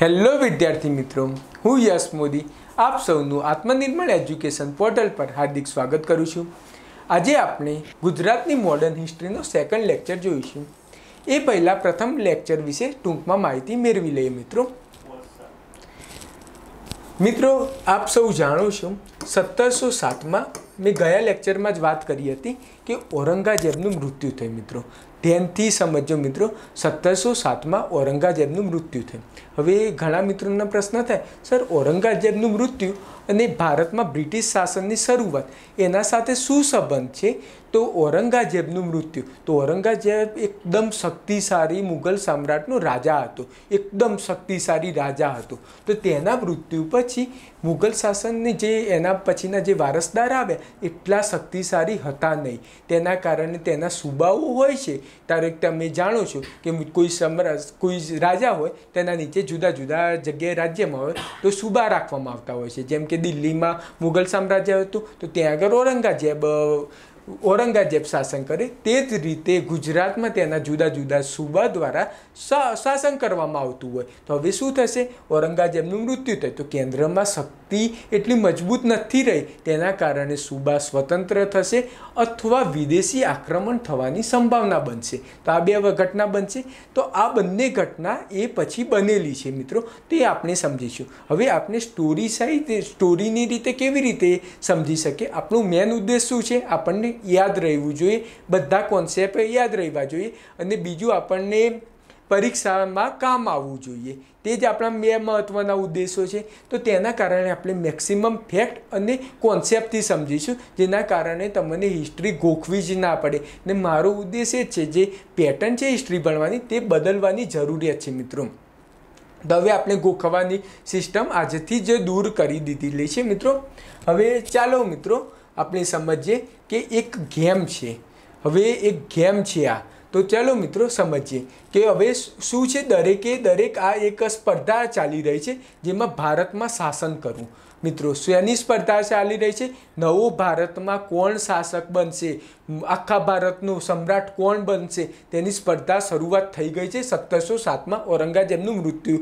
hello વિદ્યાર્થી મિત્રો હું યશ મોદી આપ સૌનું આત્મનિર્ભર એજ્યુકેશન પોર્ટલ પર હાર્દિક સ્વાગત કરું છું આજે આપણે ગુજરાતની મોડર્ન હિસ્ટ્રીનો સેકન્ડ લેક્ચર જોઈશું એ પહેલાં પ્રથમ લેક્ચર વિશે ટૂંકમાં માહિતી મેળવી લઈએ મિત્રો મિત્રો આપ સૌ જાણો છો સત્તરસો સાતમાં મેં ગયા લેક્ચરમાં જ વાત કરી હતી કે ઔરંગાઝેબનું મૃત્યુ થયું મિત્રો ધ્યાનથી સમજો મિત્રો સત્તરસો સાતમાં ઔરંગાઝેબનું મૃત્યુ થયું હવે ઘણા મિત્રોનો પ્રશ્ન થાય સર ઔરંગાઝેબનું મૃત્યુ અને ભારતમાં બ્રિટિશ શાસનની શરૂઆત એના સાથે શું સંબંધ છે તો ઔરંગાઝેબનું મૃત્યુ તો ઔરંગાઝેબ એકદમ શક્તિશાળી મુગલ સામ્રાટનો રાજા હતો એકદમ શક્તિશાળી રાજા હતો તો તેના મૃત્યુ પછી મુગલ શાસનને જે એના પછીના જે વારસદાર આવ્યા એટલા શક્તિશાળી હતા નહીં તેના કારણે તેના સુબાઓ હોય છે ત્યારે તમે જાણો છો કે કોઈ સમ્રાટ કોઈ રાજા હોય તેના નીચે જુદા જુદા જગ્યાએ રાજ્યમાં હોય તો સુબા રાખવામાં આવતા હોય છે જેમ કે દિલ્હીમાં મુગલ સામ્રાજ્ય હતું તો ત્યાં આગળ ઔરંગાઝેબ ઔરંગઝેબ શાસન કરે તે જ રીતે ગુજરાતમાં તેના જુદા જુદા સૂબા દ્વારા શાસન કરવામાં આવતું હોય તો હવે શું થશે ઔરંગઝેબનું મૃત્યુ થયું તો કેન્દ્રમાં શક્તિ એટલી મજબૂત નથી રહી તેના કારણે સૂબા સ્વતંત્ર થશે અથવા વિદેશી આક્રમણ થવાની સંભાવના બનશે તો આ બે ઘટના બનશે તો આ બંને ઘટના એ પછી બનેલી છે મિત્રો તે આપણે સમજીશું હવે આપણે સ્ટોરી સાઈડ સ્ટોરીની રીતે કેવી રીતે સમજી શકીએ આપણું મેન ઉદ્દેશ શું છે આપણને યાદ રહેવું જોઈએ બધા કોન્સેપ્ટ યાદ રહેવા જોઈએ અને બીજું આપણને પરીક્ષામાં કામ આવવું જોઈએ તે જ આપણા બે મહત્ત્વના ઉદ્દેશો છે તો તેના કારણે આપણે મેક્સિમમ ફેક્ટ અને કોન્સેપ્ટથી સમજીશું જેના કારણે તમને હિસ્ટ્રી ગોખવી જ ના પડે ને મારો ઉદ્દેશ એ છે જે પેટર્ન છે હિસ્ટ્રી ભણવાની તે બદલવાની જરૂરિયાત છે મિત્રો તો હવે આપણે ગોખવાની સિસ્ટમ આજથી જ દૂર કરી દીધેલી છે મિત્રો હવે ચાલો મિત્રો આપણે સમજીએ કે એક ગેમ છે હવે એક ગેમ છે આ તો ચાલો મિત્રો સમજીએ કે હવે શું છે દરેકે દરેક આ એક સ્પર્ધા ચાલી રહી છે જેમાં ભારતમાં શાસન કરવું મિત્રો શેની સ્પર્ધા ચાલી રહી છે નવું ભારતમાં કોણ શાસક બનશે આખા ભારતનું સમ્રાટ કોણ બનશે તેની સ્પર્ધા શરૂઆત થઈ ગઈ છે સત્તરસો સાતમાં ઔરંગાઝેબનું મૃત્યુ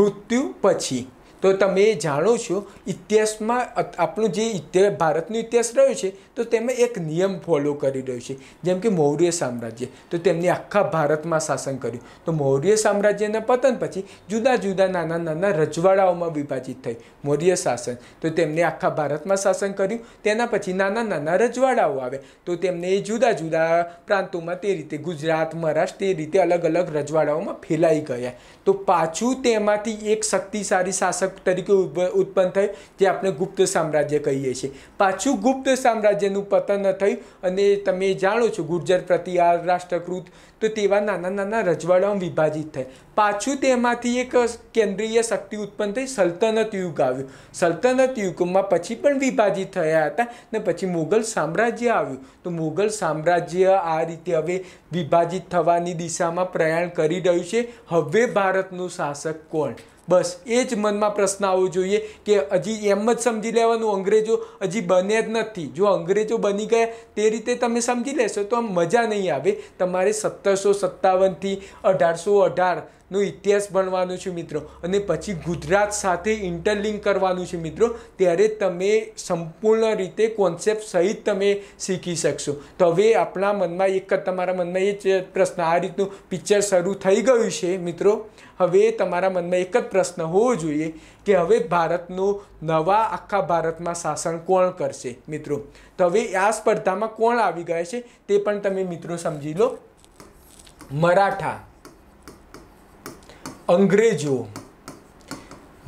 મૃત્યુ પછી તો તમે જાણો છો ઇતિહાસમાં આપણું જે ઇતિહાસ ભારતનો ઇતિહાસ રહ્યો છે તો તેમાં એક નિયમ ફોલો કરી રહ્યો છે જેમ કે મૌર્ય સામ્રાજ્ય તો તેમને આખા ભારતમાં શાસન કર્યું તો મૌર્ય સામ્રાજ્યના પતન પછી જુદા જુદા નાના નાના રજવાડાઓમાં વિભાજિત થઈ મૌર્ય શાસન તો તેમને આખા ભારતમાં શાસન કર્યું તેના પછી નાના નાના રજવાડાઓ આવે તો તેમને એ જુદા જુદા પ્રાંતોમાં તે રીતે ગુજરાત મહારાષ્ટ્ર તે રીતે અલગ અલગ રજવાડાઓમાં ફેલાઈ ગયા તો પાછું તેમાંથી એક શક્તિશાળી શાસક શાસક તરીકે ઉત્પન્ન થઈ જે આપણે ગુપ્ત સામ્રાજ્ય કહીએ છીએ પાછું ગુપ્ત સામ્રાજ્યનું પતન થયું અને તમે જાણો છો ગુર્જર પ્રતિ આ રાષ્ટ્રકૃત તો તેવા નાના નાના રજવાડાઓમાં વિભાજિત થાય પાછું તેમાંથી એક કેન્દ્રીય શક્તિ ઉત્પન્ન થઈ સલ્તનત યુગ આવ્યું સલ્તનત યુગમાં પછી પણ વિભાજિત થયા હતા ને પછી મુગલ સામ્રાજ્ય આવ્યું તો મુગલ સામ્રાજ્ય આ રીતે હવે વિભાજિત થવાની દિશામાં પ્રયાણ કરી રહ્યું છે હવે ભારતનું શાસક કોણ બસ એ જ મનમાં પ્રશ્ન આવવો જોઈએ કે હજી એમ જ સમજી લેવાનું અંગ્રેજો હજી બને જ નથી જો અંગ્રેજો બની ગયા તે રીતે તમે સમજી લેશો તો આમ મજા નહીં આવે તમારે સત્તરસો સત્તાવનથી અઢારસો અઢાર નો ઇતિહાસ ભણવાનો છે મિત્રો અને પછી ગુજરાત સાથે ઇન્ટરલિંક કરવાનું છે મિત્રો ત્યારે તમે સંપૂર્ણ રીતે કોન્સેપ્ટ સહિત તમે શીખી શકશો તો હવે આપણા મનમાં એક તમારા મનમાં એ જ પ્રશ્ન આ રીતનું પિક્ચર શરૂ થઈ ગયું છે મિત્રો હવે તમારા મનમાં એક જ પ્રશ્ન હોવો જોઈએ કે હવે ભારતનું નવા આખા ભારતમાં શાસન કોણ કરશે મિત્રો તો હવે આ સ્પર્ધામાં કોણ આવી ગયા છે તે પણ તમે મિત્રો સમજી લો મરાઠા અંગ્રેજો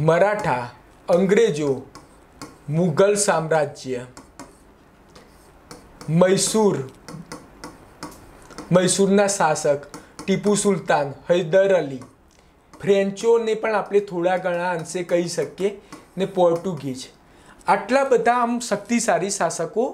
મરાઠા અંગ્રેજો મુઘલ સામ્રાજ્ય મૈસૂર મૈસૂરના શાસક ટીપુ સુલતાન હૈદર અલી ફ્રેન્ચોને પણ આપણે થોડા ઘણા અંશે કહી શકીએ ને પોર્ટુગીઝ આટલા બધા આમ શક્તિશાળી શાસકો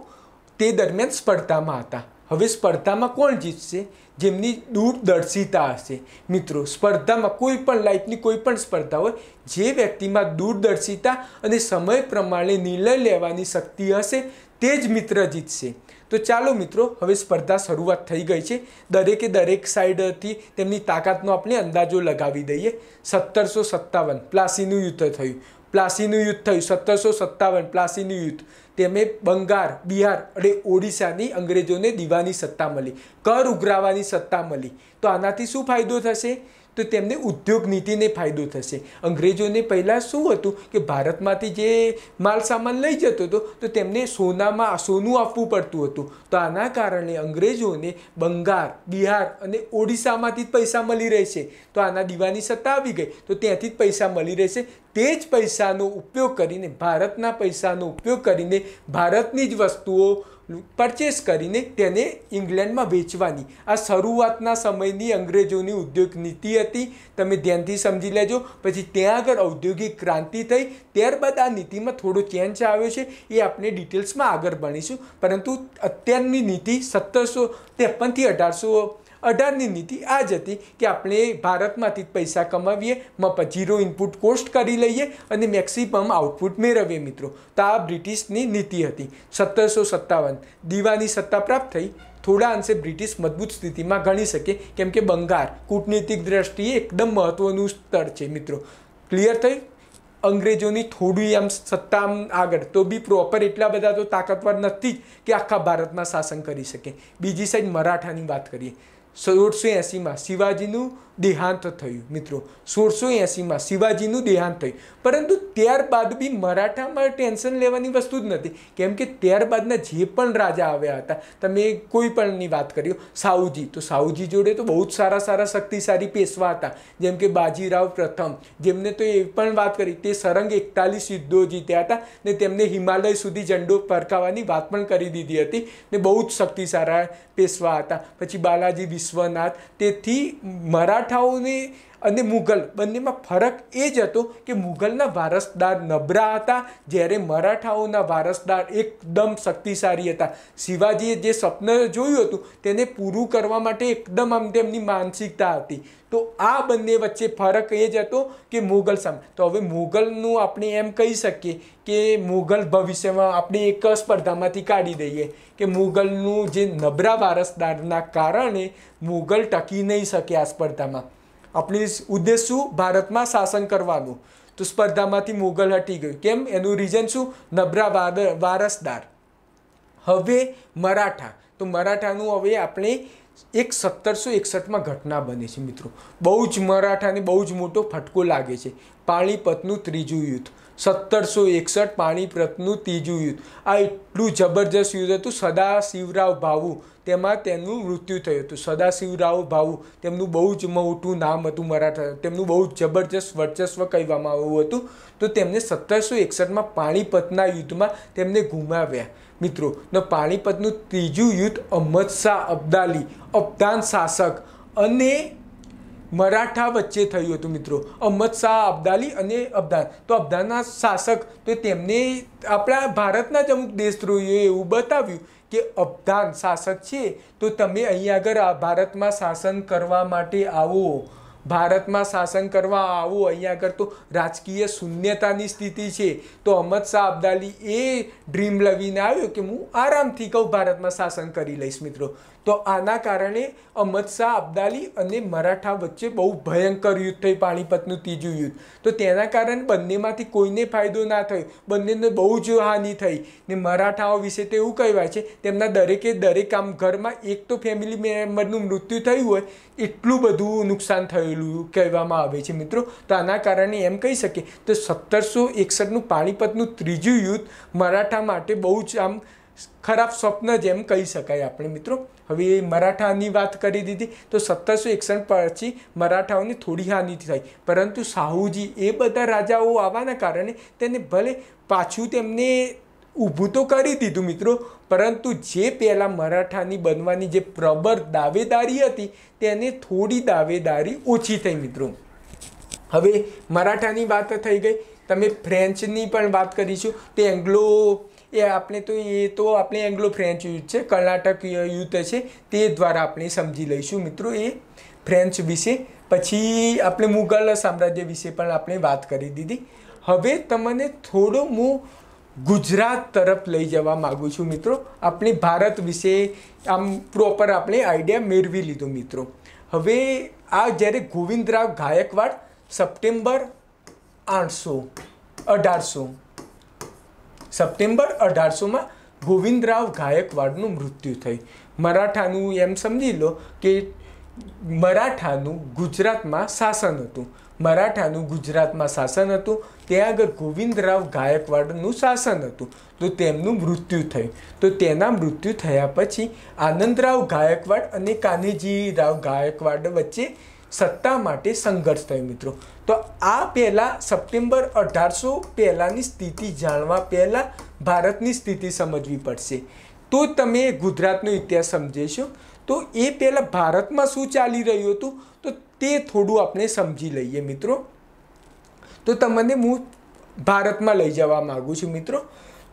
તે દરમિયાન સ્પર્ધામાં હતા હવે સ્પર્ધામાં કોણ જીતશે જેમની દૂરદર્શિતા હશે મિત્રો સ્પર્ધામાં કોઈ પણ લાઈફની કોઈ પણ સ્પર્ધા હોય જે વ્યક્તિમાં દૂરદર્શિતા અને સમય પ્રમાણે નિર્ણય લેવાની શક્તિ હશે તે જ મિત્ર જીતશે તો ચાલો મિત્રો હવે સ્પર્ધા શરૂઆત થઈ ગઈ છે દરેકે દરેક સાઈડથી તેમની તાકાતનો આપણે અંદાજો લગાવી દઈએ સત્તરસો સત્તાવન પ્લાસીનું યુદ્ધ થયું પ્લાસીનું યુદ્ધ થયું સત્તરસો સત્તાવન પ્લાસીનું યુદ્ધ તેમણે બંગાળ બિહાર અને ઓડિશાની અંગ્રેજોને દીવાની સત્તા મળી કર ઉઘરાવાની સત્તા મળી તો આનાથી શું ફાયદો થશે તો તેમને ઉદ્યોગ નીતિને ફાયદો થશે અંગ્રેજોને પહેલાં શું હતું કે ભારતમાંથી જે માલ સામાન લઈ જતો હતો તો તેમને સોનામાં સોનું આપવું પડતું હતું તો આના કારણે અંગ્રેજોને બંગાળ બિહાર અને ઓડિશામાંથી જ પૈસા મળી રહેશે તો આના દીવાની સત્તા આવી ગઈ તો ત્યાંથી જ પૈસા મળી રહેશે તે જ પૈસાનો ઉપયોગ કરીને ભારતના પૈસાનો ઉપયોગ કરીને ભારતની જ વસ્તુઓ પરચેસ કરીને તેને ઇંગ્લેન્ડમાં વેચવાની આ શરૂઆતના સમયની અંગ્રેજોની ઉદ્યોગ નીતિ હતી તમે ધ્યાનથી સમજી લેજો પછી ત્યાં આગળ ઔદ્યોગિક ક્રાંતિ થઈ ત્યારબાદ આ નીતિમાં થોડો ચેન્જ આવ્યો છે એ આપણે ડિટેલ્સમાં આગળ ભણીશું પરંતુ અત્યારની નીતિ સત્તરસો ત્રેપનથી અઢારસો અઢારની નીતિ આ જ હતી કે આપણે ભારતમાંથી જ પૈસા કમાવીએ મફત જીરો ઇનપુટ કોસ્ટ કરી લઈએ અને મેક્સિમમ આઉટપુટ મેળવીએ મિત્રો તો આ બ્રિટિશની નીતિ હતી સત્તરસો સત્તાવન દીવાની સત્તા પ્રાપ્ત થઈ થોડા અંશે બ્રિટિશ મજબૂત સ્થિતિમાં ગણી શકે કેમ કે બંગાળ કૂટનીતિક દ્રષ્ટિએ એકદમ મહત્ત્વનું સ્તર છે મિત્રો ક્લિયર થઈ અંગ્રેજોની થોડી આમ સત્તા આગળ તો બી પ્રોપર એટલા બધા તો તાકાતવર નથી જ કે આખા ભારતમાં શાસન કરી શકે બીજી સાઈડ મરાઠાની વાત કરીએ સોળસો એંસીમાં શિવાજીનું દેહાંત થયું મિત્રો સોળસો એંસીમાં શિવાજીનું દેહાંત થયું પરંતુ ત્યારબાદ બી મરાઠામાં ટેન્શન લેવાની વસ્તુ જ નથી કેમ કે ત્યારબાદના જે પણ રાજા આવ્યા હતા તમે કોઈ પણની વાત કરીઓ સાહુજી તો સાહુજી જોડે તો બહુ જ સારા સારા શક્તિશાળી પેશવા હતા જેમ કે બાજીરાવ પ્રથમ જેમને તો એ પણ વાત કરી તે સરંગ એકતાલીસ યુદ્ધો જીત્યા હતા ને તેમને હિમાલય સુધી ઝંડો ફરકાવવાની વાત પણ કરી દીધી હતી ને બહુ જ શક્તિશાળા પેશવા હતા પછી બાલાજી વિશ્વનાથ તેથી મરાઠ મરાઠાઓની અને મુઘલ બંનેમાં ફરક એ જ હતો કે મુઘલના વારસદાર નબળા હતા જ્યારે મરાઠાઓના વારસદાર એકદમ શક્તિશાળી હતા શિવાજીએ જે સ્વપ્ન જોયું હતું તેને પૂરું કરવા માટે એકદમ આમ તેમની માનસિકતા હતી તો આ બંને વચ્ચે ફરક એ જ હતો કે મુઘલ સામે તો હવે મુઘલનું આપણે એમ કહી શકીએ કે મુઘલ ભવિષ્યમાં આપણે એક સ્પર્ધામાંથી કાઢી દઈએ કે મુઘલનું જે નબળા વારસદારના કારણે મુઘલ ટકી નહીં શકે આ સ્પર્ધામાં આપણી ઉદ્દેશ શું ભારતમાં શાસન કરવાનું તો સ્પર્ધામાંથી મોગલ હટી ગયું કેમ એનું રીઝન શું નબળા વારસદાર હવે મરાઠા તો મરાઠાનું હવે આપણે એક સત્તરસો એકસઠમાં ઘટના બની છે મિત્રો બહુ જ મરાઠાને બહુ જ મોટો ફટકો લાગે છે પાણીપતનું ત્રીજું યુદ્ધ સત્તરસો એકસઠ પાણીપતનું ત્રીજું યુદ્ધ આ એટલું જબરજસ્ત યુદ્ધ હતું સદા શિવરાવ ભાવુ તેમાં તેમનું મૃત્યુ થયું હતું સદાશિવરાવ ભાઉ તેમનું બહુ જ મોટું નામ હતું મરાઠા તેમનું બહુ જબરજસ્ત વર્ચસ્વ કહેવામાં આવ્યું હતું તો તેમને સત્તરસો એકસઠમાં પાણીપતના યુદ્ધમાં તેમને ગુમાવ્યા મિત્રો ને પાણીપતનું ત્રીજું યુદ્ધ અહમદ શાહ અબ્દાલી અફઘાન શાસક અને મરાઠા વચ્ચે થયું હતું મિત્રો અહમદ શાહ અબ્દાલી અને અબ્દાન તો અબ્દાનના શાસક તો તેમને આપણા ભારતના જ અમુક દેશદ્રોહીઓએ એવું બતાવ્યું કે અબધાન શાસક છે તો તમે અહીંયા આગળ ભારતમાં શાસન કરવા માટે આવો ભારતમાં શાસન કરવા આવો અહીંયા આગળ તો રાજકીય શૂન્યતાની સ્થિતિ છે તો અહમદ શાહ અબ્દાલી એ ડ્રીમ લવીને આવ્યો કે હું આરામથી કહું ભારતમાં શાસન કરી લઈશ મિત્રો તો આના કારણે અહમદ શાહ અબ્દાલી અને મરાઠા વચ્ચે બહુ ભયંકર યુદ્ધ થયું પાણીપતનું ત્રીજું યુદ્ધ તો તેના કારણે બંનેમાંથી કોઈને ફાયદો ના થયો બંનેને બહુ જ હાનિ થઈ ને મરાઠાઓ વિશે તો એવું કહેવાય છે તેમના દરેકે દરેક આમ ઘરમાં એક તો ફેમિલી મેમ્બરનું મૃત્યુ થયું હોય એટલું બધું નુકસાન થયેલું કહેવામાં આવે છે મિત્રો તો આના કારણે એમ કહી શકીએ તો સત્તરસો એકસઠનું પાણીપતનું ત્રીજું યુદ્ધ મરાઠા માટે બહુ જ આમ ખરાબ સ્વપ્ન જેમ કહી શકાય આપણે મિત્રો હવે મરાઠાની વાત કરી દીધી તો સત્તરસો એકસઠ પછી મરાઠાઓને થોડી હાનિ થઈ પરંતુ શાહુજી એ બધા રાજાઓ આવવાના કારણે તેને ભલે પાછું તેમને ઊભું તો કરી દીધું મિત્રો પરંતુ જે પહેલાં મરાઠાની બનવાની જે પ્રબળ દાવેદારી હતી તેને થોડી દાવેદારી ઓછી થઈ મિત્રો હવે મરાઠાની વાત થઈ ગઈ તમે ફ્રેન્ચની પણ વાત કરીશું તે એંગ્લો એ આપણે તો એ તો આપણે એંગ્લો ફ્રેન્ચ યુથ છે કર્ણાટક યુદ્ધ છે તે દ્વારા આપણે સમજી લઈશું મિત્રો એ ફ્રેન્ચ વિશે પછી આપણે મુઘલ સામ્રાજ્ય વિશે પણ આપણે વાત કરી દીધી હવે તમને થોડો હું ગુજરાત તરફ લઈ જવા માગું છું મિત્રો આપણે ભારત વિશે આમ પ્રોપર આપણે આઈડિયા મેળવી લીધો મિત્રો હવે આ જ્યારે ગોવિંદરાવ ગાયકવાડ સપ્ટેમ્બર આઠસો અઢારસો સપ્ટેમ્બર અઢારસોમાં ગોવિંદરાવ ગાયકવાડનું મૃત્યુ થઈ મરાઠાનું એમ સમજી લો કે મરાઠાનું ગુજરાતમાં શાસન હતું મરાઠાનું ગુજરાતમાં શાસન હતું ત્યાં આગળ ગોવિંદરાવ ગાયકવાડનું શાસન હતું તો તેમનું મૃત્યુ થયું તો તેના મૃત્યુ થયા પછી આનંદરાવ ગાયકવાડ અને કાન્હીજીરાવ ગાયકવાડ વચ્ચે સત્તા માટે સંઘર્ષ થયો મિત્રો તો આ પહેલાં સપ્ટેમ્બર અઢારસો પહેલાંની સ્થિતિ જાણવા પહેલાં ભારતની સ્થિતિ સમજવી પડશે તો તમે ગુજરાતનો ઇતિહાસ સમજેશો તો એ પહેલાં ભારતમાં શું ચાલી રહ્યું હતું તો તે થોડું આપણે સમજી લઈએ મિત્રો તો તમને હું ભારતમાં લઈ જવા માગું છું મિત્રો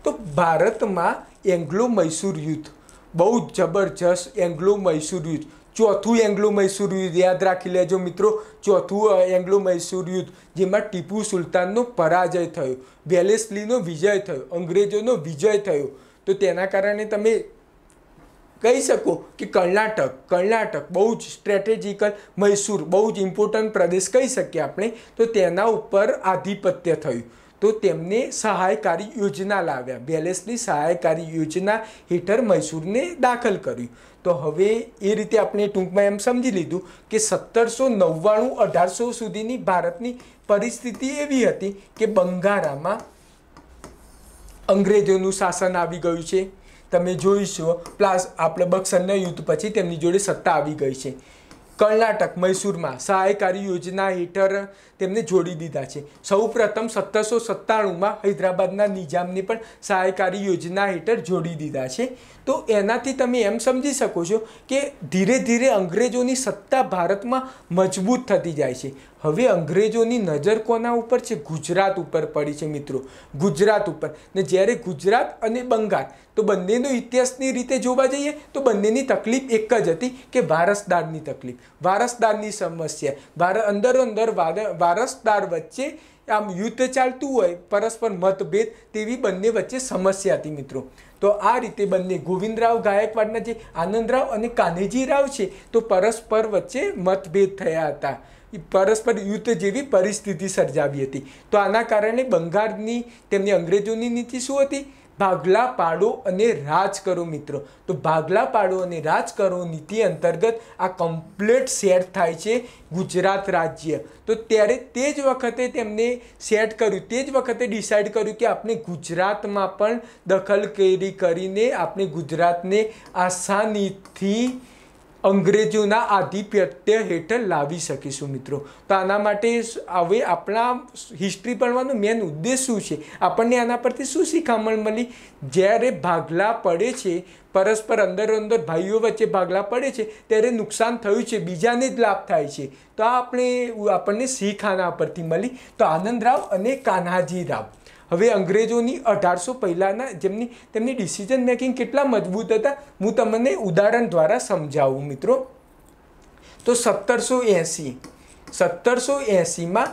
તો ભારતમાં એંગ્લો મૈસૂર યુદ્ધ બહુ જબરજસ્ત એંગ્લો મૈસૂર યુદ્ધ ચોથું એંગ્લો મૈસૂર યુદ્ધ યાદ રાખી લેજો મિત્રો ચોથું એંગ્લો મૈસૂર યુદ્ધ જેમાં ટીપુ સુલતાનનો પરાજય થયો વેલેસલીનો વિજય થયો અંગ્રેજોનો વિજય થયો તો તેના કારણે તમે કહી શકો કે કર્ણાટક કર્ણાટક બહુ જ સ્ટ્રેટેજિકલ મૈસૂર બહુ જ ઇમ્પોર્ટન્ટ પ્રદેશ કહી શકીએ આપણે તો તેના ઉપર આધિપત્ય થયું તો તેમને સહાયકારી યોજના લાવ્યા બેલેસની સહાયકારી યોજના હેઠળ મૈસૂરને દાખલ કર્યું તો હવે એ રીતે આપણે ટૂંકમાં એમ સમજી લીધું કે સત્તરસો નવ્વાણું અઢારસો સુધીની ભારતની પરિસ્થિતિ એવી હતી કે બંગાળામાં અંગ્રેજોનું શાસન આવી ગયું છે તમે જોઈશો પ્લસ આપણે બક્સરના યુદ્ધ પછી તેમની જોડે સત્તા આવી ગઈ છે કર્ણાટક મૈસૂરમાં સહાયકારી યોજના હેઠળ તેમને જોડી દીધા છે સૌપ્રથમ સત્તરસો સત્તાણુંમાં હૈદરાબાદના નિઝામને પણ સહાયકારી યોજના હેઠળ જોડી દીધા છે તો એનાથી તમે એમ સમજી શકો છો કે ધીરે ધીરે અંગ્રેજોની સત્તા ભારતમાં મજબૂત થતી જાય છે હવે અંગ્રેજોની નજર કોના ઉપર છે ગુજરાત ઉપર પડી છે મિત્રો ગુજરાત ઉપર ને જ્યારે ગુજરાત અને બંગાળ તો બંનેનો ઇતિહાસની રીતે જોવા જઈએ તો બંનેની તકલીફ એક જ હતી કે વારસદારની તકલીફ વારસદારની સમસ્યા વાર અંદર અંદર વારસદાર વચ્ચે આમ યુદ્ધ ચાલતું હોય પરસ્પર મતભેદ તેવી બંને વચ્ચે સમસ્યા હતી મિત્રો તો આ રીતે બંને ગોવિંદરાવ ગાયકવાડના જે આનંદરાવ અને કાન્હેજીરાવ છે તો પરસ્પર વચ્ચે મતભેદ થયા હતા પરસ્પર યુદ્ધ જેવી પરિસ્થિતિ સર્જાવી હતી તો આના કારણે બંગાળની તેમની અંગ્રેજોની નીતિ શું હતી ભાગલા પાડો અને રાજ કરો મિત્રો તો ભાગલા પાડો અને રાજ કરો નીતિ અંતર્ગત આ કમ્પ્લેટ સેટ થાય છે ગુજરાત રાજ્ય તો ત્યારે તે જ વખતે તેમને સેટ કર્યું તે જ વખતે ડિસાઇડ કર્યું કે આપણે ગુજરાતમાં પણ દખલકેરી કરીને આપણે ગુજરાતને આસાનીથી અંગ્રેજોના આધિપત્ય હેઠળ લાવી શકીશું મિત્રો તો આના માટે હવે આપણા હિસ્ટ્રી ભણવાનો મેન ઉદ્દેશ શું છે આપણને આના પરથી શું શીખામણ મળી જ્યારે ભાગલા પડે છે પરસ્પર અંદર અંદર ભાઈઓ વચ્ચે ભાગલા પડે છે ત્યારે નુકસાન થયું છે બીજાને જ લાભ થાય છે તો આ આપણે આપણને શીખ આના પરથી મળી તો આનંદ રાવ અને કાન્હાજી રાવ હવે અંગ્રેજોની અઢારસો પહેલાંના જેમની તેમની ડિસિઝન મેકિંગ કેટલા મજબૂત હતા હું તમને ઉદાહરણ દ્વારા સમજાવું મિત્રો તો સત્તરસો એંસી સત્તરસો એંસીમાં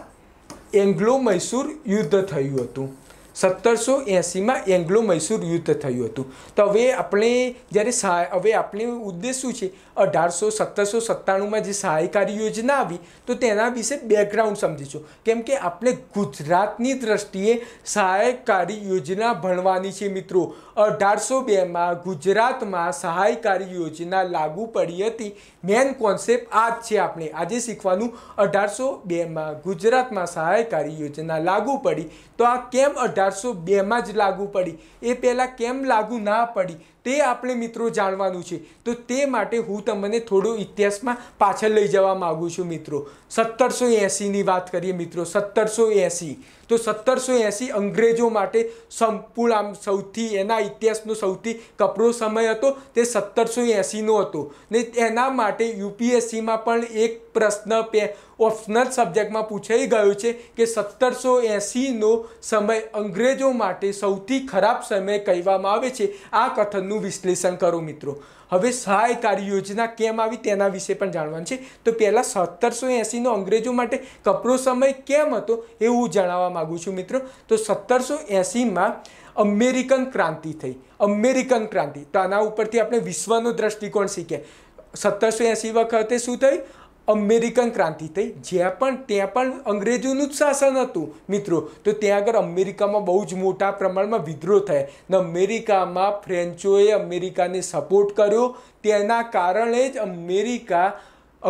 એંગ્લો મૈસૂર યુદ્ધ થયું હતું સત્તરસો એંસીમાં એંગ્લો મૈસૂર યુદ્ધ થયું હતું તો હવે આપણે જ્યારે સહાય હવે આપણે ઉદ્દેશ શું છે અઢારસો સત્તરસો સત્તાણુંમાં જે સહાયકારી યોજના આવી તો તેના વિશે બેકગ્રાઉન્ડ સમજીશું કેમ કે આપણે ગુજરાતની દ્રષ્ટિએ સહાયકારી યોજના ભણવાની છે મિત્રો અઢારસો બેમાં ગુજરાતમાં સહાયકારી યોજના લાગુ પડી હતી મેન કોન્સેપ્ટ આ જ છે આપણે આજે શીખવાનું અઢારસો બેમાં ગુજરાતમાં સહાયકારી યોજના લાગુ પડી તો આ કેમ અઢાર અઢારસો બેમાં જ લાગુ પડી એ પહેલાં કેમ લાગુ ના પડી તે આપણે મિત્રો જાણવાનું છે તો તે માટે હું તમને થોડો ઇતિહાસમાં પાછળ લઈ જવા માગું છું મિત્રો સત્તરસો એંસીની વાત કરીએ મિત્રો સત્તરસો એંસી તો સત્તરસો એંસી અંગ્રેજો માટે સંપૂર્ણ આમ સૌથી એના ઇતિહાસનો સૌથી કપરો સમય હતો તે સત્તરસો એંસીનો હતો ને એના માટે યુપીએસસીમાં પણ એક પ્રશ્ન પે ઓપ્શનલ સબ્જેક્ટમાં પૂછાઈ ગયો છે કે સત્તરસો એંસીનો સમય અંગ્રેજો માટે સૌથી ખરાબ સમય કહેવામાં આવે છે આ કથન એમનું વિશ્લેષણ કરો મિત્રો હવે સહાયકારી યોજના કેમ આવી તેના વિશે પણ જાણવાનું છે તો પહેલાં સત્તરસો એંસીનો અંગ્રેજો માટે કપરો સમય કેમ હતો એ હું જણાવવા માગું છું મિત્રો તો સત્તરસો એંસીમાં અમેરિકન ક્રાંતિ થઈ અમેરિકન ક્રાંતિ તો આના ઉપરથી આપણે વિશ્વનો દ્રષ્ટિકોણ શીખ્યા સત્તરસો એંસી વખતે શું થયું અમેરિકન ક્રાંતિ થઈ જ્યાં પણ ત્યાં પણ અંગ્રેજોનું જ શાસન હતું મિત્રો તો ત્યાં આગળ અમેરિકામાં બહુ જ મોટા પ્રમાણમાં વિદ્રોહ થાય ને અમેરિકામાં ફ્રેન્ચોએ અમેરિકાને સપોર્ટ કર્યો તેના કારણે જ અમેરિકા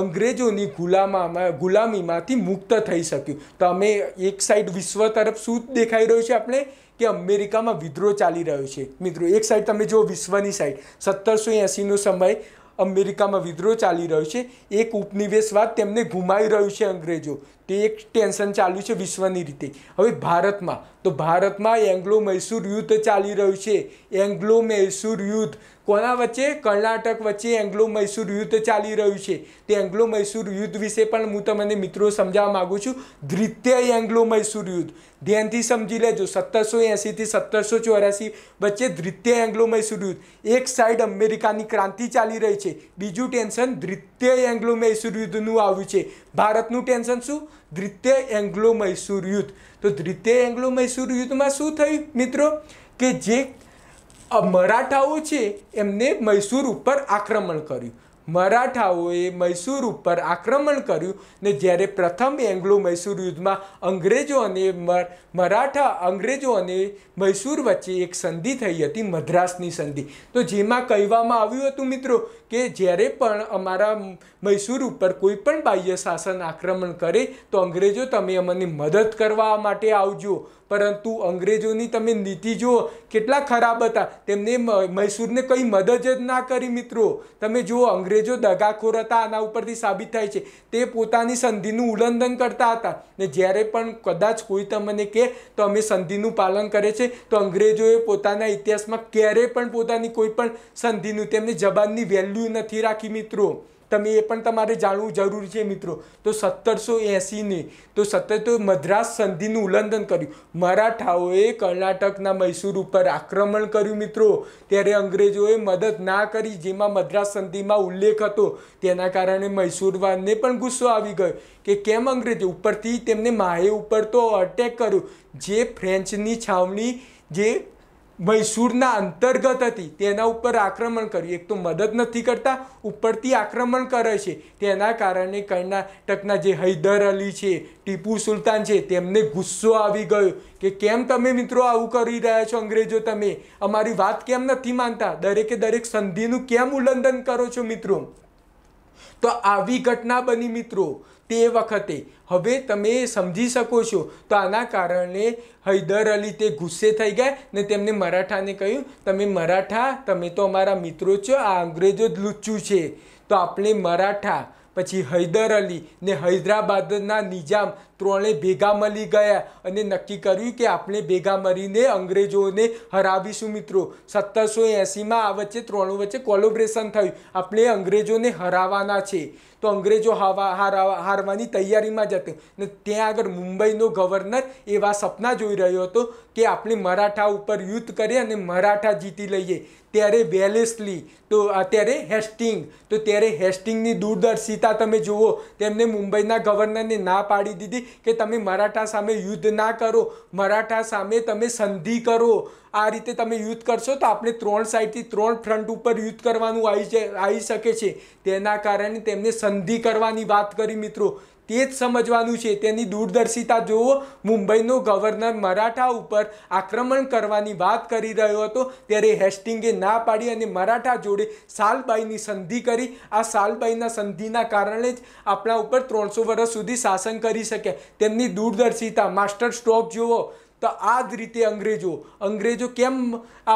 અંગ્રેજોની ગુલામામાં ગુલામીમાંથી મુક્ત થઈ શક્યું તો અમે એક સાઈડ વિશ્વ તરફ શું દેખાઈ રહ્યું છે આપણે કે અમેરિકામાં વિદ્રોહ ચાલી રહ્યો છે મિત્રો એક સાઈડ તમે જો વિશ્વની સાઈડ સત્તરસો એંસીનો સમય અમેરિકામાં વિદ્રોહ ચાલી રહ્યો છે એક ઉપનિવેશવાદ તેમને ઘુમાઈ રહ્યું છે અંગ્રેજો તે એક ટેન્શન ચાલ્યું છે વિશ્વની રીતે હવે ભારતમાં તો ભારતમાં એંગ્લો મૈસૂર યુદ્ધ ચાલી રહ્યું છે એંગ્લો મૈસૂર યુદ્ધ કોના વચ્ચે કર્ણાટક વચ્ચે એંગ્લો મૈસૂર યુદ્ધ ચાલી રહ્યું છે તે એંગ્લો મૈસૂર યુદ્ધ વિશે પણ હું તમને મિત્રો સમજાવવા માગું છું દ્વિતીય એંગ્લો મૈસૂર યુદ્ધ ધ્યાનથી સમજી લેજો સત્તરસો એંસીથી સત્તરસો ચોર્યાસી વચ્ચે દ્વિતીય એંગ્લો મૈસૂર યુદ્ધ એક સાઈડ અમેરિકાની ક્રાંતિ ચાલી રહી છે બીજું ટેન્શન દ્વિતીય એંગ્લો મૈસૂર યુદ્ધનું આવ્યું છે ભારતનું ટેન્શન શું દ્વિતીય એંગ્લો મૈસૂર યુદ્ધ તો દ્વિતીય એંગ્લો મૈસૂર યુદ્ધમાં શું થયું મિત્રો કે જે મરાઠાઓ છે એમને મૈસૂર ઉપર આક્રમણ કર્યું મરાઠાઓએ મૈસૂર ઉપર આક્રમણ કર્યું ને જ્યારે પ્રથમ એંગ્લો મૈસૂર યુદ્ધમાં અંગ્રેજો અને મરાઠા અંગ્રેજો અને મૈસૂર વચ્ચે એક સંધિ થઈ હતી મદ્રાસની સંધિ તો જેમાં કહેવામાં આવ્યું હતું મિત્રો કે જ્યારે પણ અમારા મૈસૂર ઉપર કોઈ પણ બાહ્ય શાસન આક્રમણ કરે તો અંગ્રેજો તમે અમને મદદ કરવા માટે આવજો પરંતુ અંગ્રેજોની તમે નીતિ જુઓ કેટલા ખરાબ હતા તેમને મૈસૂરને કંઈ મદદ જ ના કરી મિત્રો તમે જુઓ અંગ્રેજો દગાખોર હતા આના ઉપરથી સાબિત થાય છે તે પોતાની સંધિનું ઉલ્લંઘન કરતા હતા ને જ્યારે પણ કદાચ કોઈ તમને કહે તો અમે સંધિનું પાલન કરે છે તો અંગ્રેજોએ પોતાના ઇતિહાસમાં ક્યારેય પણ પોતાની કોઈ પણ સંધિનું તેમને જબાનની વેલ્યુ નથી રાખી મિત્રો તમે એ પણ તમારે જાણવું જરૂરી છે મિત્રો તો સત્તરસો એંસીને તો સત્તરસો મદ્રાસ સંધિનું ઉલ્લંઘન કર્યું મરાઠાઓએ કર્ણાટકના મૈસૂર ઉપર આક્રમણ કર્યું મિત્રો ત્યારે અંગ્રેજોએ મદદ ના કરી જેમાં મદ્રાસ સંધિમાં ઉલ્લેખ હતો તેના કારણે મૈસૂરવાનને પણ ગુસ્સો આવી ગયો કે કેમ અંગ્રેજો ઉપરથી તેમને માહે ઉપર તો અટેક કર્યું જે ફ્રેન્ચની છાવણી જે મૈસૂરના અંતર્ગત હતી તેના ઉપર આક્રમણ કર્યું એક તો મદદ નથી કરતા ઉપરથી આક્રમણ કરે છે તેના કારણે કર્ણાટકના જે હૈદર અલી છે ટીપુ સુલતાન છે તેમને ગુસ્સો આવી ગયો કે કેમ તમે મિત્રો આવું કરી રહ્યા છો અંગ્રેજો તમે અમારી વાત કેમ નથી માનતા દરેકે દરેક સંધિનું કેમ ઉલ્લંઘન કરો છો મિત્રો તો આવી ઘટના બની મિત્રો તે વખતે હવે તમે સમજી શકો છો તો આના કારણે હૈદર અલી તે ગુસ્સે થઈ ગયા ને તેમને મરાઠાને કહ્યું તમે મરાઠા તમે તો અમારા મિત્રો છો આ અંગ્રેજો જ લુચ્ચું છે તો આપણે મરાઠા પછી હૈદર અલી ને હૈદરાબાદના નિજામ ત્રણે ભેગા મળી ગયા અને નક્કી કર્યું કે આપણે ભેગા મળીને અંગ્રેજોને હરાવીશું મિત્રો સત્તરસો એંસીમાં આ વચ્ચે ત્રણો વચ્ચે કોલોબ્રેશન થયું આપણે અંગ્રેજોને હરાવાના છે તો અંગ્રેજો હવા હારવાની તૈયારીમાં જ હતી ને ત્યાં આગળ મુંબઈનો ગવર્નર એવા સપના જોઈ રહ્યો હતો કે આપણે મરાઠા ઉપર યુદ્ધ કરીએ અને મરાઠા જીતી લઈએ ત્યારે વેલેસલી તો અત્યારે હેસ્ટિંગ તો ત્યારે હેસ્ટિંગની દૂરદર્શિતા તમે જુઓ તેમને મુંબઈના ગવર્નરને ના પાડી દીધી કે તમે મરાઠા સામે યુદ્ધ ના કરો મરાઠા સામે તમે સંધિ કરો આ રીતે તમે યુદ્ધ કરશો તો આપણે ત્રણ સાઈડથી ત્રણ ફ્રન્ટ ઉપર યુદ્ધ કરવાનું આવી આવી શકે છે તેના કારણે તેમને સંધિ કરવાની વાત કરી મિત્રો તે જ સમજવાનું છે તેની દૂરદર્શિતા જુઓ મુંબઈનો ગવર્નર મરાઠા ઉપર આક્રમણ કરવાની વાત કરી રહ્યો હતો ત્યારે હેસ્ટિંગે ના પાડી અને મરાઠા જોડે સાલબાઈની સંધિ કરી આ સાલબાઈના સંધિના કારણે જ આપણા ઉપર ત્રણસો વર્ષ સુધી શાસન કરી શકે તેમની દૂરદર્શિતા માસ્ટર સ્ટ્રોક જુઓ તો આ જ રીતે અંગ્રેજો અંગ્રેજો કેમ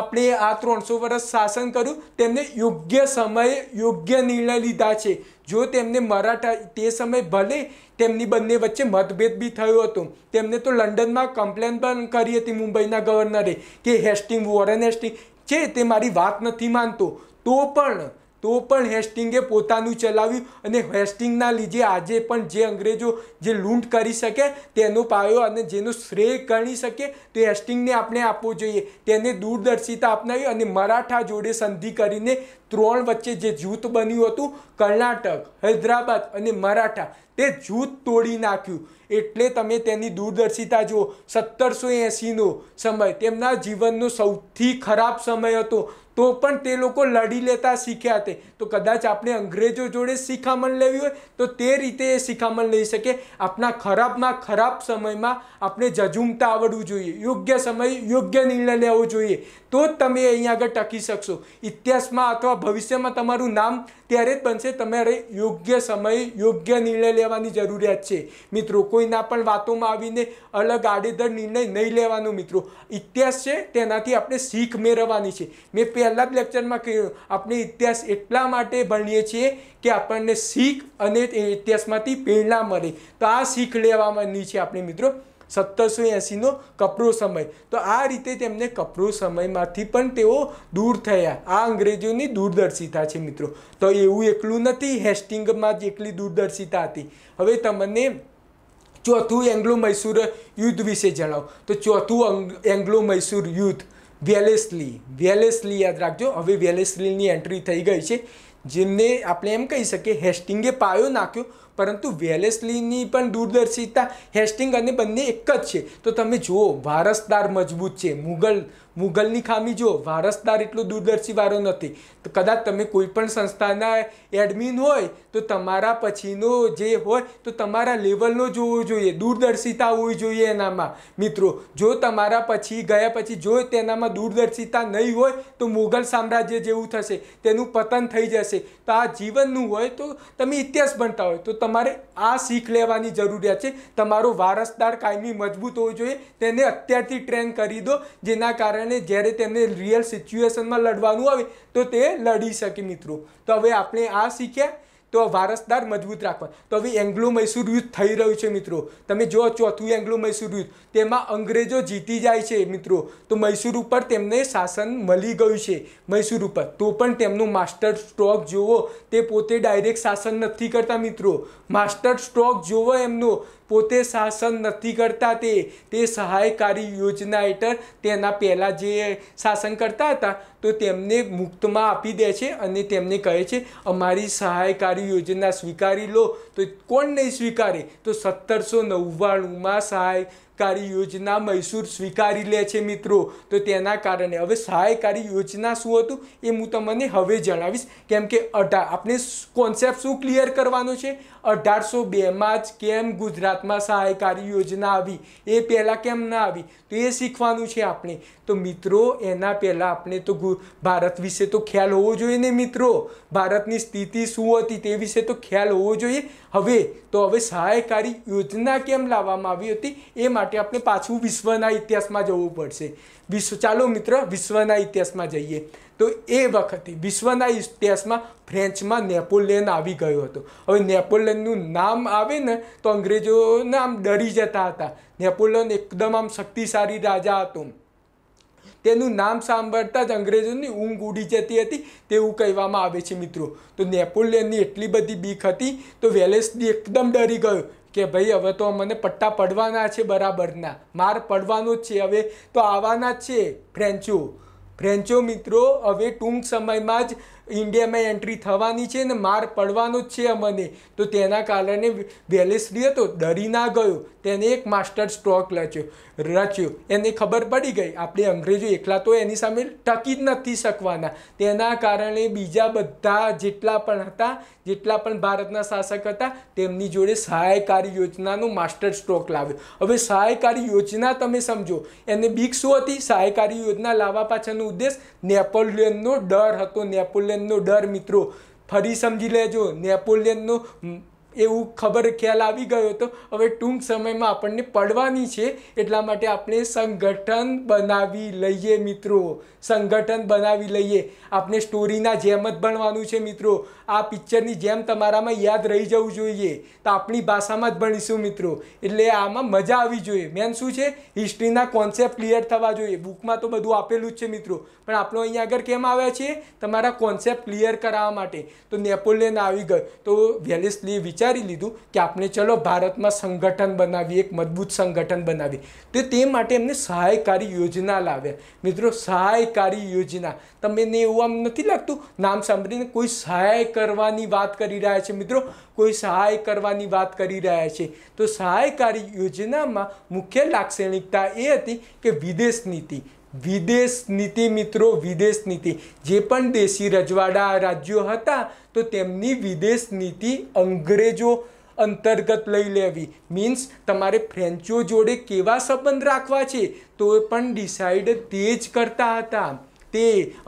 આપણે આ ત્રણસો વર્ષ શાસન કર્યું તેમને યોગ્ય સમયે યોગ્ય નિર્ણય લીધા છે જો તેમને મરાઠા તે સમયે ભલે તેમની બંને વચ્ચે મતભેદ બી થયો હતો તેમને તો લંડનમાં કમ્પ્લેન પણ કરી હતી મુંબઈના ગવર્નરે કે હેસ્ટિંગ વોરન હેસ્ટિંગ છે તે મારી વાત નથી માનતો તો પણ તો પણ હેસ્ટિંગે પોતાનું ચલાવ્યું અને હેસ્ટિંગના લીધે આજે પણ જે અંગ્રેજો જે લૂંટ કરી શકે તેનો પાયો અને જેનો શ્રેય ગણી શકે તે હેસ્ટિંગને આપણે આપવો જોઈએ તેને દૂરદર્શિતા અપનાવી અને મરાઠા જોડે સંધિ કરીને ત્રણ વચ્ચે જે જૂથ બન્યું હતું કર્ણાટક હૈદરાબાદ અને મરાઠા તે જૂથ તોડી નાખ્યું એટલે તમે તેની દૂરદર્શિતા જુઓ સત્તરસો એંસીનો સમય તેમના જીવનનો સૌથી ખરાબ સમય હતો તો પણ તે લોકો લડી લેતા શીખ્યા તે તો કદાચ આપણે અંગ્રેજો જોડે શિખામણ લેવી હોય તો તે રીતે એ શિખામણ લઈ શકે આપણા ખરાબમાં ખરાબ સમયમાં આપણે જજુમતા આવડવું જોઈએ યોગ્ય સમય યોગ્ય નિર્ણય લેવો જોઈએ તો જ તમે અહીંયા આગળ ટકી શકશો ઇતિહાસમાં અથવા ભવિષ્યમાં તમારું નામ ત્યારે જ બનશે તમારે યોગ્ય સમયે યોગ્ય નિર્ણય લેવાની જરૂરિયાત છે મિત્રો કોઈના પણ વાતોમાં આવીને અલગ આડેધડ નિર્ણય નહીં લેવાનો મિત્રો ઇતિહાસ છે તેનાથી આપણે શીખ મેળવવાની છે મેં પહેલાં જ લેક્ચરમાં કહ્યું આપણે ઇતિહાસ એટલા માટે ભણીએ છીએ કે આપણને શીખ અને ઇતિહાસમાંથી પ્રેરણા મળે તો આ શીખ લેવાની છે આપણે મિત્રો સત્તરસો એંસીનો કપરો સમય તો આ રીતે તેમને કપરો સમયમાંથી પણ તેઓ દૂર થયા આ અંગ્રેજોની દૂરદર્શિતા છે મિત્રો તો એવું એકલું નથી હેસ્ટિંગમાં જ એટલી દૂરદર્શિતા હતી હવે તમને ચોથું એંગ્લો મૈસૂર યુદ્ધ વિશે જણાવો તો ચોથું એંગ્લો મૈસૂર યુદ્ધ વેલેસલી વેલેસલી યાદ રાખજો હવે વેલેસલીની એન્ટ્રી થઈ ગઈ છે જેમને આપણે એમ કહી શકીએ હેસ્ટિંગે પાયો નાખ્યો પરંતુ વેલેસલીની પણ દૂરદર્શિતા હેસ્ટિંગ અને બંને એક જ છે તો તમે જુઓ વારસદાર મજબૂત છે મુગલ મુગલની ખામી જુઓ વારસદાર એટલો દૂરદર્શી વાળો નથી તો કદાચ તમે કોઈ પણ સંસ્થાના એડમિન હોય તો તમારા પછીનો જે હોય તો તમારા લેવલનો જોવો જોઈએ દૂરદર્શિતા હોવી જોઈએ એનામાં મિત્રો જો તમારા પછી ગયા પછી જો તેનામાં દૂરદર્શિતા નહીં હોય તો મુગલ સામ્રાજ્ય જેવું થશે તેનું પતન થઈ જશે તો આ જીવનનું હોય તો તમે ઇતિહાસ બનતા હોય તો તમારે આ શીખ લેવાની જરૂરિયાત છે તમારો વારસદાર કાયમી મજબૂત હોવો જોઈએ તેને અત્યારથી ટ્રેન કરી દો જેના કારણે જ્યારે તેમને રિયલ સિચ્યુએશનમાં લડવાનું આવે તો તે લડી શકે મિત્રો તો હવે આપણે આ શીખ્યા તો વારસદાર મજબૂત રાખવા તો હવે એંગ્લો મૈસૂર યુદ્ધ થઈ રહ્યું છે મિત્રો તમે જો ચોથું એંગ્લો મૈસૂર યુદ્ધ તેમાં અંગ્રેજો જીતી જાય છે મિત્રો તો મૈસૂર ઉપર તેમને શાસન મળી ગયું છે મૈસૂર ઉપર તો પણ તેમનું માસ્ટર સ્ટ્રોક જુઓ તે પોતે ડાયરેક્ટ શાસન નથી કરતા મિત્રો માસ્ટર સ્ટ્રોક જુઓ એમનો પોતે શાસન નથી કરતા તે તે સહાયકારી યોજના હેઠળ તેના પહેલાં જે શાસન કરતા હતા તો તેમને મુક્તમાં આપી દે છે અને તેમને કહે છે અમારી સહાયકારી યોજના સ્વીકારી લો તો કોણ નહીં સ્વીકારે તો સત્તરસો નવ્વાણુંમાં સહાય કારી યોજના મૈસૂર સ્વીકારી લે છે મિત્રો તો તેના કારણે હવે સહાયકારી યોજના શું હતું એ હું તમને હવે જણાવીશ કેમ કે અઢાર આપણે કોન્સેપ્ટ શું ક્લિયર કરવાનો છે અઢારસો બેમાં જ કેમ ગુજરાતમાં સહાયકારી યોજના આવી એ પહેલાં કેમ ના આવી તો એ શીખવાનું છે આપણે તો મિત્રો એના પહેલાં આપણે તો ભારત વિશે તો ખ્યાલ હોવો જોઈએ ને મિત્રો ભારતની સ્થિતિ શું હતી તે વિશે તો ખ્યાલ હોવો જોઈએ હવે તો હવે સહાયકારી યોજના કેમ લાવવામાં આવી હતી એ માટે માટે આપણે પાછું વિશ્વના ઇતિહાસમાં જવું પડશે વિશ્વ ચાલો મિત્ર વિશ્વના ઇતિહાસમાં જઈએ તો એ વખતે વિશ્વના ઇતિહાસમાં ફ્રેન્ચમાં નેપોલિયન આવી ગયો હતો હવે નેપોલિયનનું નામ આવે ને તો અંગ્રેજો આમ ડરી જતા હતા નેપોલિયન એકદમ આમ શક્તિશાળી રાજા હતો તેનું નામ સાંભળતા જ અંગ્રેજોની ઊંઘ ઉડી જતી હતી તેવું કહેવામાં આવે છે મિત્રો તો નેપોલિયનની એટલી બધી બીક હતી તો વેલેસની એકદમ ડરી ગયો કે ભાઈ હવે તો મને પટ્ટા પડવાના છે બરાબરના માર પડવાનું જ છે હવે તો આવવાના જ છે ફ્રેન્ચો ફ્રેન્ચો મિત્રો હવે ટૂંક સમયમાં જ ઇન્ડિયામાં એન્ટ્રી થવાની છે ને માર પડવાનો જ છે અમને તો તેના કારણે વેલેસલી હતો ડરી ના ગયો તેને એક માસ્ટર સ્ટ્રોક રચ્યો રચ્યો એને ખબર પડી ગઈ આપણે અંગ્રેજો એકલા તો એની સામે ટકી જ નથી શકવાના તેના કારણે બીજા બધા જેટલા પણ હતા જેટલા પણ ભારતના શાસક હતા તેમની જોડે સહાયકારી યોજનાનો માસ્ટર સ્ટ્રોક લાવ્યો હવે સહાયકારી યોજના તમે સમજો એને બીક શું હતી સહાયકારી યોજના લાવવા પાછળનો ઉદ્દેશ નેપોલિયનનો ડર હતો નેપોલિયન નેપોલિયનનો ડર મિત્રો ફરી સમજી લેજો નેપોલિયનનો એવું ખબર ખ્યાલ આવી ગયો હતો હવે ટૂંક સમયમાં આપણને પડવાની છે એટલા માટે આપણે સંગઠન બનાવી લઈએ મિત્રો સંગઠન બનાવી લઈએ આપણે સ્ટોરીના જેમ જ ભણવાનું છે મિત્રો આ પિક્ચરની જેમ તમારામાં યાદ રહી જવું જોઈએ તો આપણી ભાષામાં જ ભણીશું મિત્રો એટલે આમાં મજા આવી જોઈએ મેન શું છે હિસ્ટ્રીના કોન્સેપ્ટ ક્લિયર થવા જોઈએ બુકમાં તો બધું આપેલું જ છે મિત્રો પણ આપણો અહીંયા આગળ કેમ આવ્યા છે તમારા કોન્સેપ્ટ ક્લિયર કરાવવા માટે તો નેપોલિયન આવી ગયો તો વેલેસલી વિચાર વિચારી લીધું કે આપણે ચલો ભારતમાં સંગઠન બનાવીએ એક મજબૂત સંગઠન બનાવીએ તો તે માટે એમને સહાયકારી યોજના લાવ્યા મિત્રો સહાયકારી યોજના તમને એવું આમ નથી લાગતું નામ સાંભળીને કોઈ સહાય કરવાની વાત કરી રહ્યા છે મિત્રો કોઈ સહાય કરવાની વાત કરી રહ્યા છે તો સહાયકારી યોજનામાં મુખ્ય લાક્ષણિકતા એ હતી કે વિદેશ નીતિ વિદેશ નીતિ મિત્રો વિદેશ નીતિ જે પણ દેશી રજવાડા રાજ્યો હતા તો તેમની વિદેશ નીતિ અંગ્રેજો અંતર્ગત લઈ લેવી મીન્સ તમારે ફ્રેન્ચો જોડે કેવા સંબંધ રાખવા છે તો એ પણ ડિસાઈડ તે જ કરતા હતા તે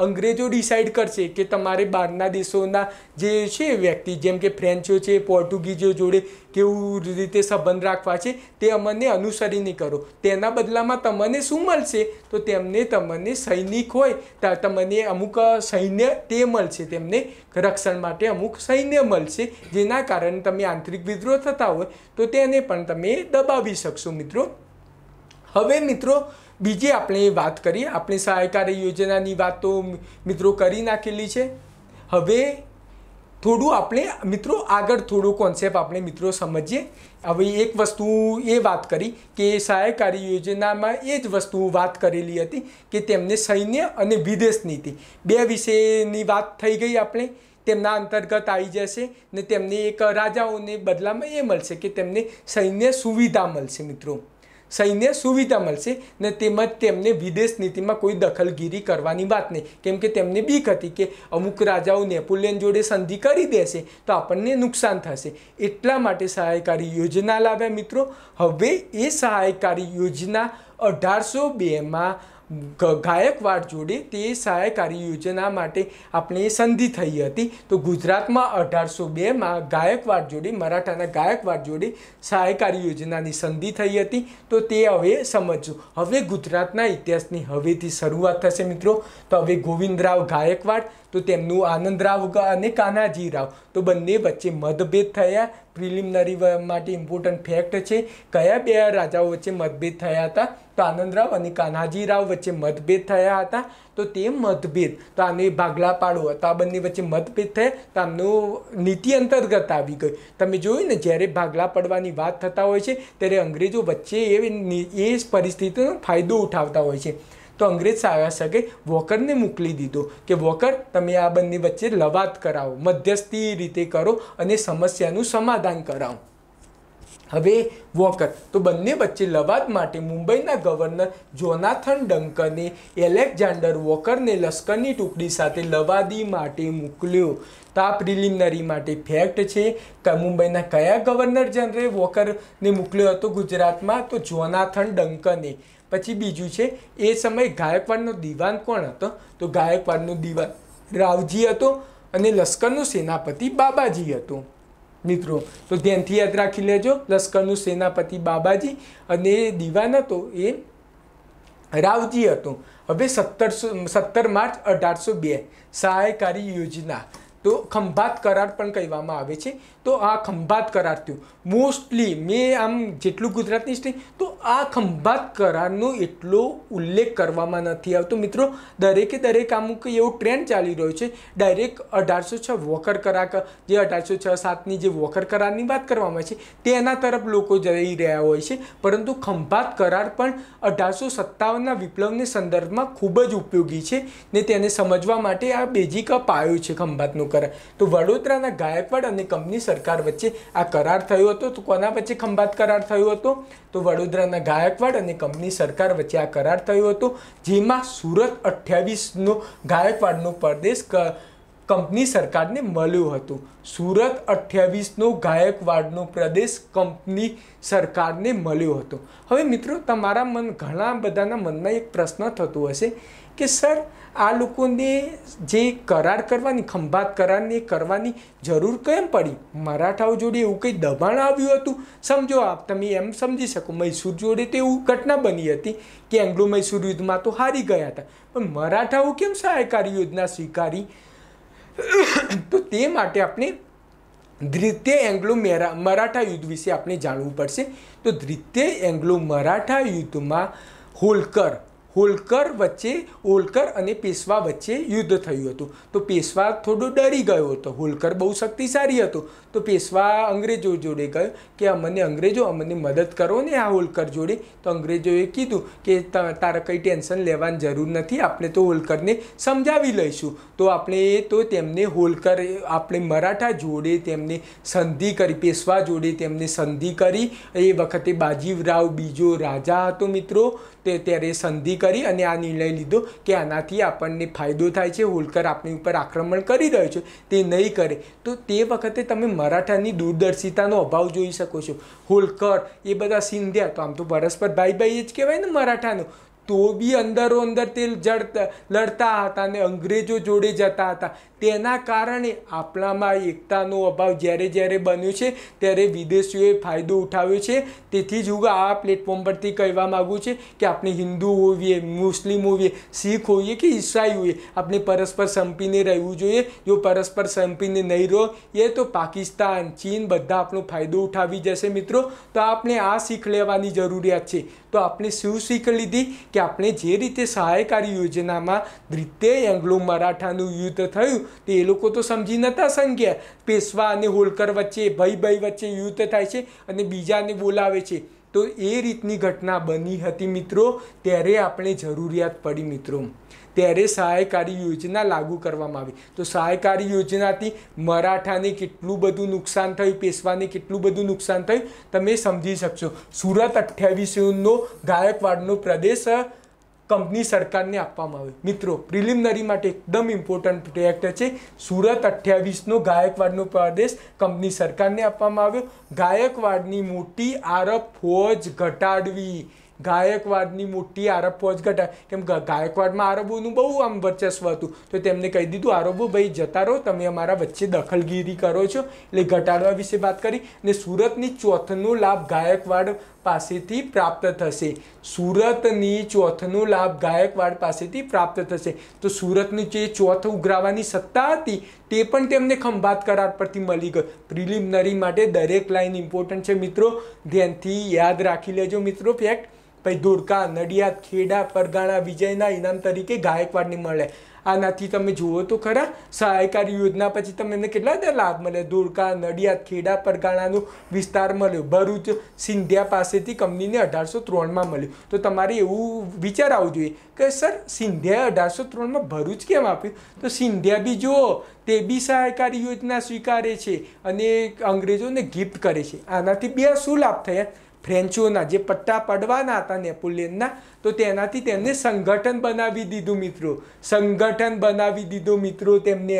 અંગ્રેજો ડિસાઇડ કરશે કે તમારે બહારના દેશોના જે છે વ્યક્તિ જેમ કે ફ્રેન્ચો છે પોર્ટુગીઝો જોડે કેવું રીતે સંબંધ રાખવા છે તે અમને અનુસરીને કરો તેના બદલામાં તમને શું મળશે તો તેમને તમને સૈનિક હોય તમને અમુક સૈન્ય તે મળશે તેમને રક્ષણ માટે અમુક સૈન્ય મળશે જેના કારણે તમે આંતરિક વિદ્રોહ થતા હોય તો તેને પણ તમે દબાવી શકશો મિત્રો હવે મિત્રો બીજી આપણે વાત કરીએ આપણે સહાયકારી યોજનાની વાત તો મિત્રો કરી નાખેલી છે હવે થોડું આપણે મિત્રો આગળ થોડું કોન્સેપ્ટ આપણે મિત્રો સમજીએ હવે એક વસ્તુ એ વાત કરી કે સહાયકારી યોજનામાં એ જ વસ્તુ વાત કરેલી હતી કે તેમને સૈન્ય અને વિદેશ નીતિ બે વિશેની વાત થઈ ગઈ આપણે તેમના અંતર્ગત આવી જશે ને તેમને એક રાજાઓને બદલામાં એ મળશે કે તેમને સૈન્ય સુવિધા મળશે મિત્રો સૈન્ય સુવિધા મળશે ને તેમજ તેમને વિદેશ નીતિમાં કોઈ દખલગીરી કરવાની વાત નહીં કેમ કે તેમને બીક હતી કે અમુક રાજાઓ નેપોલિયન જોડે સંધિ કરી દેશે તો આપણને નુકસાન થશે એટલા માટે સહાયકારી યોજના લાવ્યા મિત્રો હવે એ સહાયકારી યોજના અઢારસો બેમાં ગાયકવાડ જોડે તે સહાયકારી યોજના માટે આપણી સંધિ થઈ હતી તો ગુજરાતમાં અઢારસો બેમાં ગાયકવાડ જોડે મરાઠાના ગાયકવાડ જોડે સહાયકારી યોજનાની સંધિ થઈ હતી તો તે હવે સમજજો હવે ગુજરાતના ઇતિહાસની હવેથી શરૂઆત થશે મિત્રો તો હવે ગોવિંદરાવ ગાયકવાડ તો તેમનું આનંદરાવ અને કાનાજીરાવ તો બંને વચ્ચે મતભેદ થયા પ્રિલિમિનરી માટે ઇમ્પોર્ટન્ટ ફેક્ટ છે કયા બે રાજાઓ વચ્ચે મતભેદ થયા હતા તો આનંદરાવ અને કાનાજીરાવ વચ્ચે મતભેદ થયા હતા તો તે મતભેદ તો આને ભાગલા પાડો હતા બંને વચ્ચે મતભેદ થયા તો આમનું નીતિ અંતર્ગત આવી ગઈ તમે જોયું ને જ્યારે ભાગલા પડવાની વાત થતા હોય છે ત્યારે અંગ્રેજો વચ્ચે એ એ પરિસ્થિતિનો ફાયદો ઉઠાવતા હોય છે તો અંગ્રેજ શાસકે વોકરને મોકલી દીધો કે વોકર તમે આ બંને વચ્ચે લવાદ કરાવો મધ્યસ્થી રીતે કરો અને સમસ્યાનું સમાધાન કરાવો હવે વોકર તો બંને વચ્ચે લવાદ માટે મુંબઈના ગવર્નર જોનાથન ડંકને એલેક્ઝાન્ડર વોકરને લશ્કરની ટુકડી સાથે લવાદી માટે મોકલ્યો તો આ પ્રિલિમિનરી માટે ફેક્ટ છે મુંબઈના કયા ગવર્નર જનરલે વોકરને મોકલ્યો હતો ગુજરાતમાં તો જોનાથન ડંકને પછી બીજું છે એ સમયે ગાયકવાડનો દિવાન કોણ હતો તો ગાયકવાડનો દિવાન રાવજી હતો અને લશ્કરનું સેનાપતિ બાબાજી હતું મિત્રો તો ધ્યાનથી યાદ રાખી લેજો લશ્કરનું સેનાપતિ બાબાજી અને દિવાન હતો એ રાવજી હતો હવે સત્તરસો સત્તર માર્ચ અઢારસો બે સહાયકારી યોજના તો ખંભાત કરાર પણ કહેવામાં આવે છે તો આ ખંભાત કરાર થયું મોસ્ટલી મેં આમ જેટલું ગુજરાતની સ્ટ્રી તો આ ખંભાત કરારનો એટલો ઉલ્લેખ કરવામાં નથી આવતો મિત્રો દરેકે દરેક અમુક એવો ટ્રેન્ડ ચાલી રહ્યો છે ડાયરેક્ટ અઢારસો છ વોકર કરાર જે અઢારસો છ સાતની જે વોકર કરારની વાત કરવામાં આવે છે તેના તરફ લોકો જઈ રહ્યા હોય છે પરંતુ ખંભાત કરાર પણ અઢારસો સત્તાવનના વિપ્લવને સંદર્ભમાં ખૂબ જ ઉપયોગી છે ને તેને સમજવા માટે આ બેઝિક પાયો છે ખંભાતનું કરાર તો વડોદરાના ગાયકવાડ અને કંપની સરકાર વચ્ચે આ કરાર થયો હતો તો કોના વચ્ચે ખંભાત કરાર થયો હતો તો વડોદરાના ગાયકવાડ અને કંપની સરકાર વચ્ચે આ કરાર થયો હતો જેમાં સુરત અઠ્યાવીસનો ગાયકવાડનો પ્રદેશ કંપની સરકારને મળ્યું હતું સુરત અઠ્યાવીસનો ગાયકવાડનો પ્રદેશ કંપની સરકારને મળ્યો હતો હવે મિત્રો તમારા મન ઘણા બધાના મનમાં એક પ્રશ્ન થતો હશે કે સર આ લોકોને જે કરાર કરવાની ખંભાત કરારને કરવાની જરૂર કેમ પડી મરાઠાઓ જોડે એવું કંઈ દબાણ આવ્યું હતું સમજો આપ તમે એમ સમજી શકો મૈસૂર જોડે તો એવું ઘટના બની હતી કે એંગ્લો મૈસૂર યુદ્ધમાં તો હારી ગયા હતા પણ મરાઠાઓ કેમ સહાયકારી યોજના સ્વીકારી તો તે માટે આપણે દ્વિતીય એંગ્લો મેરા મરાઠા યુદ્ધ વિશે આપણે જાણવું પડશે તો દ્વિતીય એંગ્લો મરાઠા યુદ્ધમાં હોલકર હોલકર વચ્ચે હોલકર અને પેશવા વચ્ચે યુદ્ધ થયું હતું તો પેશવા થોડો ડરી ગયો હતો હોલકર બહુ શક્તિશાળી હતો તો પેશવા અંગ્રેજો જોડે ગયો કે અમને અંગ્રેજો અમને મદદ કરો ને આ હોલકર જોડે તો અંગ્રેજોએ કીધું કે તારે કંઈ ટેન્શન લેવાની જરૂર નથી આપણે તો હોલકરને સમજાવી લઈશું તો આપણે તો તેમને હોલકર આપણે મરાઠા જોડે તેમને સંધિ કરી પેશવા જોડે તેમને સંધિ કરી એ વખતે બાજીવરાવ બીજો રાજા હતો મિત્રો તે ત્યારે સંધિ કરી અને આ નિર્ણય લીધો કે આનાથી આપણને ફાયદો થાય છે હોલકર આપણી ઉપર આક્રમણ કરી રહ્યો છે તે નહીં કરે તો તે વખતે તમે મરાઠાની દૂરદર્શિતાનો અભાવ જોઈ શકો છો હોલકર એ બધા સિંધ્યા તો આમ તો પરસ્પર ભાઈ ભાઈ જ કહેવાય ને મરાઠાનું તો બી અંદરો અંદર તે જડતા લડતા હતા અને અંગ્રેજો જોડે જતા હતા તેના કારણે આપણામાં એકતાનો અભાવ જ્યારે જ્યારે બન્યો છે ત્યારે વિદેશીઓએ ફાયદો ઉઠાવ્યો છે તેથી જ હું આ પ્લેટફોર્મ પરથી કહેવા માગું છું કે આપણે હિન્દુ હોઈએ મુસ્લિમ હોઈએ શીખ હોઈએ કે ઈસાઈ હોઈએ આપણે પરસ્પર સંપીને રહેવું જોઈએ જો પરસ્પર સંપીને નહીં રહો એ તો પાકિસ્તાન ચીન બધા આપણો ફાયદો ઉઠાવી જશે મિત્રો તો આપણે આ શીખ લેવાની જરૂરિયાત છે તો આપણે શું શીખ લીધી કે આપણે જે રીતે સહાયકારી યોજનામાં દ્રિતે એંગ્લો મરાઠાનું યુદ્ધ થયું તે એ લોકો તો સમજી નહોતા સંખ્યા પેશવા અને હોલકર વચ્ચે ભાઈ ભાઈ વચ્ચે યુદ્ધ થાય છે અને બીજાને બોલાવે છે તો એ રીતની ઘટના બની હતી મિત્રો ત્યારે આપણે જરૂરિયાત પડી મિત્રો ત્યારે સહાયકારી યોજના લાગુ કરવામાં આવી તો સહાયકારી યોજનાથી મરાઠાને કેટલું બધું નુકસાન થયું પેશવાને કેટલું બધું નુકસાન થયું તમે સમજી શકશો સુરત અઠ્યાવીસનો ગાયકવાડનો પ્રદેશ કંપની સરકારને આપવામાં આવે મિત્રો પ્રિલિમનરી માટે એકદમ ઇમ્પોર્ટન્ટ પ્રોજેક્ટ છે સુરત અઠ્યાવીસનો ગાયકવાડનો પ્રદેશ કંપની સરકારને આપવામાં આવ્યો ગાયકવાડની મોટી આરબ ફોજ ઘટાડવી ગાયકવાડની મોટી આરબ ફોજ ઘટા કેમ ગાયકવાડમાં આરબોનું બહુ આમ વર્ચસ્વ હતું તો તેમને કહી દીધું આરબો ભાઈ જતા રહો તમે અમારા વચ્ચે દખલગીરી કરો છો એટલે ઘટાડવા વિશે વાત કરી અને સુરતની ચોથનો લાભ ગાયકવાડ પાસેથી પ્રાપ્ત થશે સુરતની ચોથનો લાભ ગાયકવાડ પાસેથી પ્રાપ્ત થશે તો સુરતની જે ચોથ ઉઘરાવાની સત્તા હતી તે પણ તેમને ખંભાત કરાર પરથી મળી ગઈ પ્રિલિમનરી માટે દરેક લાઇન ઇમ્પોર્ટન્ટ છે મિત્રો ધ્યાનથી યાદ રાખી લેજો મિત્રો ફેક્ટ પછી ધોળકા નડિયાદ ખેડા પરગાણા વિજયના ઇનામ તરીકે ગાયકવાડને મળે આનાથી તમે જુઓ તો ખરા સહાયકારી યોજના પછી તમને કેટલા બધા લાભ મળે ધોળકા નડિયાદ ખેડા પરગાણાનો વિસ્તાર મળ્યો ભરૂચ સિંધિયા પાસેથી કંપનીને અઢારસો ત્રણમાં મળ્યું તો તમારે એવું વિચાર આવવું જોઈએ કે સર સિંધિયાએ અઢારસો ત્રણમાં ભરૂચ કેમ આપ્યું તો સિંધિયા બી જુઓ તે બી સહાયકારી યોજના સ્વીકારે છે અને અંગ્રેજોને ગિફ્ટ કરે છે આનાથી બે શું લાભ થયા ફ્રેન્ચોના જે પટ્ટા પડવાના હતા નેપોલિયનના તો તેનાથી તેમને સંગઠન બનાવી દીધું મિત્રો સંગઠન બનાવી દીધું મિત્રો તેમને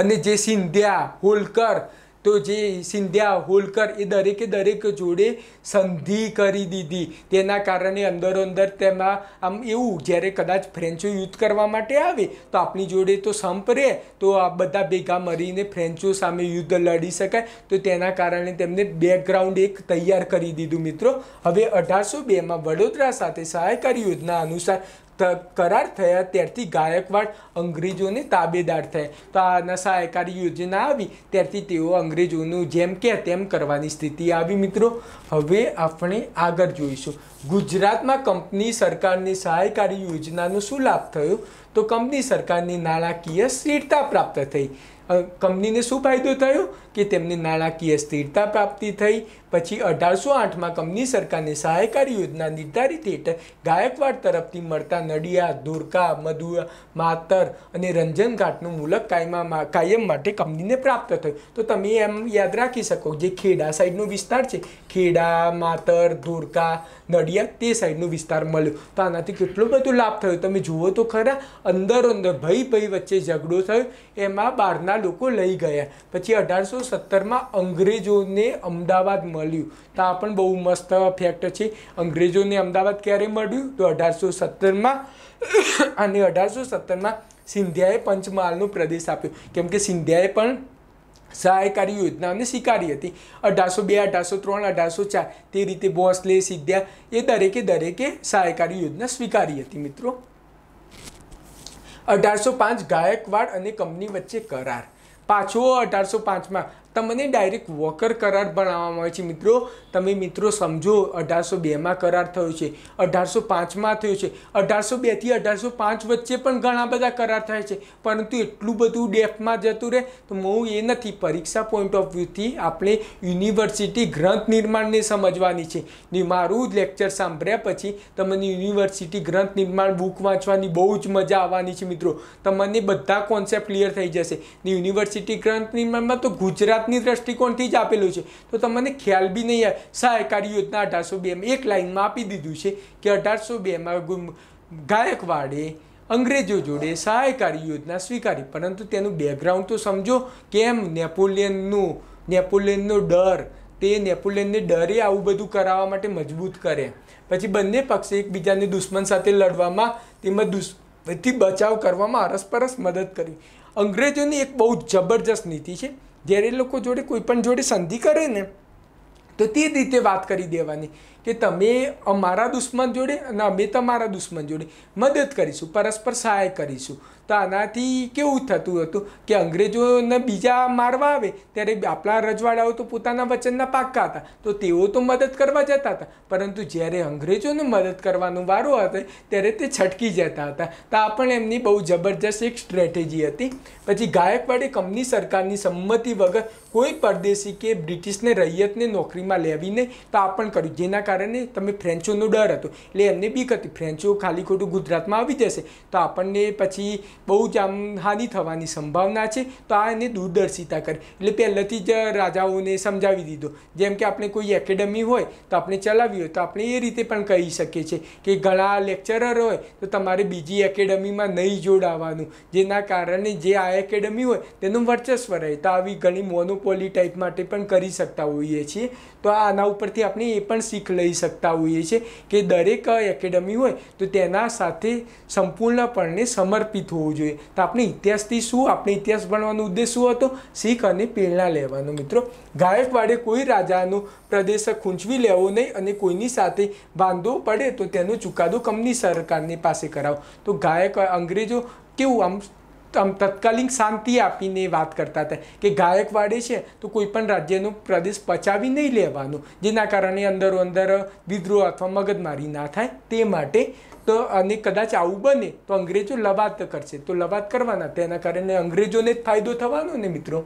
અને જે સિંધ્યા હોલકર તો જે સિંધ્યા હોલકર એ દરેકે દરેક જોડે સંધિ કરી દીધી તેના કારણે અંદરોઅંદર તેમાં આમ એવું જ્યારે કદાચ ફ્રેન્ચો યુદ્ધ કરવા માટે આવે તો આપણી જોડે તો સંપ રહે તો આ બધા ભેગા મરીને ફ્રેન્ચો સામે યુદ્ધ લડી શકાય તો તેના કારણે તેમને બેકગ્રાઉન્ડ એક તૈયાર કરી દીધું મિત્રો હવે અઢારસો બેમાં વડોદરા સાથે સહાયકારી યોજના અનુસાર કરાર થયા ત્યારથી ગાયકવાડ અંગ્રેજોને તાબેદાર થયા તો આ નશાયકારી યોજના આવી ત્યારથી તેઓ અંગ્રેજોનું જેમ કે તેમ કરવાની સ્થિતિ આવી મિત્રો હવે આપણે આગળ જોઈશું ગુજરાતમાં કંપની સરકારની સહાયકારી યોજનાનો શું લાભ થયો તો કંપની સરકારની નાણાકીય સ્થિરતા પ્રાપ્ત થઈ કંપનીને શું ફાયદો થયો કે તેમની નાણાકીય સ્થિરતા પ્રાપ્તિ થઈ પછી અઢારસો આઠમાં કંપની સરકારની સહાયકારી યોજના નિર્ધારિત હેઠળ ગાયકવાડ તરફથી મળતા નડિયા ધોરકા મધુ માતર અને રંજનઘાટનું મૂલક કાયમા કાયમ માટે કંપનીને પ્રાપ્ત થયું તો તમે એમ યાદ રાખી શકો જે ખેડા સાઈડનો વિસ્તાર છે ખેડા માતર ધોરકા નડિયાદ તે સાઈડનો વિસ્તાર મળ્યો તો આનાથી કેટલો બધો લાભ થયો તમે જુઓ તો ખરા અંદર અંદર ભાઈ ભાઈ વચ્ચે ઝઘડો થયો એમાં બહારના લોકો લઈ ગયા પછી અઢારસો સત્તરમાં અંગ્રેજોને અમદાવાદ મળ્યું તો આ પણ બહુ મસ્ત ફેક્ટ છે અંગ્રેજોને અમદાવાદ ક્યારે મળ્યું તો અઢારસો સત્તરમાં અને અઢારસો સત્તરમાં સિંધિયાએ પંચમહાલનો પ્રદેશ આપ્યો કેમ કે સિંધિયાએ પણ સહાયકારી યોજનાઓને સ્વીકારી હતી અઢારસો બે અઢારસો ત્રણ અઢારસો ચાર તે રીતે બોસલે સિદ્ધ્યા એ દરેકે દરેકે સહાયકારી યોજના સ્વીકારી હતી મિત્રો અઢારસો પાંચ ગાયકવાડ અને કંપની વચ્ચે કરાર પાછો અઢારસો પાંચમાં તમને ડાયરેક્ટ વોકર કરાર બનાવવામાં આવે છે મિત્રો તમે મિત્રો સમજો અઢારસો બેમાં કરાર થયો છે અઢારસો પાંચમાં થયો છે અઢારસો બેથી અઢારસો પાંચ વચ્ચે પણ ઘણા બધા કરાર થાય છે પરંતુ એટલું બધું ડેફમાં જતું રહે તો હું એ નથી પરીક્ષા પોઈન્ટ ઓફ વ્યૂથી આપણે યુનિવર્સિટી ગ્રંથ નિર્માણને સમજવાની છે ને મારું લેક્ચર સાંભળ્યા પછી તમને યુનિવર્સિટી ગ્રંથ નિર્માણ બુક વાંચવાની બહુ જ મજા આવવાની છે મિત્રો તમને બધા કોન્સેપ્ટ ક્લિયર થઈ જશે ને યુનિવર્સિટી ગ્રંથ નિર્માણમાં તો ગુજરાત જાતની દ્રષ્ટિકોણથી જ આપેલું છે તો તમને ખ્યાલ બી નહીં આવે સહાયકારી યોજના અઢારસો બેમાં એક લાઇનમાં આપી દીધું છે કે અઢારસો બેમાં ગાયકવાડે અંગ્રેજો જોડે સહાયકારી યોજના સ્વીકારી પરંતુ તેનું બેકગ્રાઉન્ડ તો સમજો કેમ નેપોલિયનનું નેપોલિયનનો ડર તે નેપોલિયનને ડરે આવું બધું કરાવવા માટે મજબૂત કરે પછી બંને પક્ષે એકબીજાને દુશ્મન સાથે લડવામાં તેમજ દુશ્મનથી બચાવ કરવામાં અરસપરસ મદદ કરી અંગ્રેજોની એક બહુ જબરજસ્ત નીતિ છે જ્યારે એ લોકો જોડે કોઈ પણ જોડે સંધિ કરે ને તો તે જ રીતે વાત કરી દેવાની કે તમે અમારા દુશ્મન જોડે અને અમે તમારા દુશ્મન જોડે મદદ કરીશું પરસ્પર સહાય કરીશું તો આનાથી કેવું થતું હતું કે અંગ્રેજોને બીજા મારવા આવે ત્યારે આપણા રજવાડાઓ તો પોતાના વચનના પાક્કા હતા તો તેઓ તો મદદ કરવા જતા હતા પરંતુ જ્યારે અંગ્રેજોને મદદ કરવાનો વારો હતો ત્યારે તે છટકી જતા હતા તો આ પણ એમની બહુ જબરજસ્ત એક સ્ટ્રેટેજી હતી પછી ગાયકવાડે કંપની સરકારની સંમતિ વગર કોઈ પરદેશી કે બ્રિટિશને રૈયતને નોકરીમાં લેવી નહીં તો આ પણ કર્યું જેના કારણે તમે ફ્રેન્ચોનો ડર હતો એટલે એમને બીક હતી ફ્રેન્ચો ખાલી ખોટું ગુજરાતમાં આવી જશે તો આપણને પછી બહુ જ આમ હાનિ થવાની સંભાવના છે તો આ એને દૂરદર્શિતા કરે એટલે પહેલેથી જ રાજાઓને સમજાવી દીધો જેમ કે આપણે કોઈ એકેડમી હોય તો આપણે ચલાવી હોય તો આપણે એ રીતે પણ કહી શકીએ છીએ કે ઘણા લેક્ચરર હોય તો તમારે બીજી એકેડમીમાં નહીં જોડાવાનું જેના કારણે જે આ એકેડમી હોય તેનું વર્ચસ્વ રહે તો આવી ઘણી મોનોપોલી ટાઈપ માટે પણ કરી શકતા હોઈએ છીએ તો આ આના ઉપરથી આપણે એ પણ શીખ લઈ શકતા હોઈએ છીએ કે દરેક એકેડમી હોય તો તેના સાથે સંપૂર્ણપણે સમર્પિત હોવું જોઈએ તો આપણે ઇતિહાસથી શું આપણે ઇતિહાસ ભણવાનો ઉદ્દેશ શું હતો શીખ અને પ્રેરણા લેવાનો મિત્રો ગાયકવાડે કોઈ રાજાનો પ્રદેશ ખૂંચવી લેવો નહીં અને કોઈની સાથે વાંધો પડે તો તેનો ચુકાદો કમની સરકારની પાસે કરાવો તો ગાયક અંગ્રેજો કેવું આમ આમ તત્કાલીન શાંતિ આપીને વાત કરતા હતા કે ગાયકવાડે છે તો કોઈ પણ રાજ્યનું પ્રદેશ પચાવી નહીં લેવાનું જેના કારણે અંદરો અંદર વિદ્રોહ અથવા મગજમારી ના થાય તે માટે તો અને કદાચ આવું બને તો અંગ્રેજો લવાત કરશે તો લવાત કરવાના તેના કારણે અંગ્રેજોને જ ફાયદો થવાનો ને મિત્રો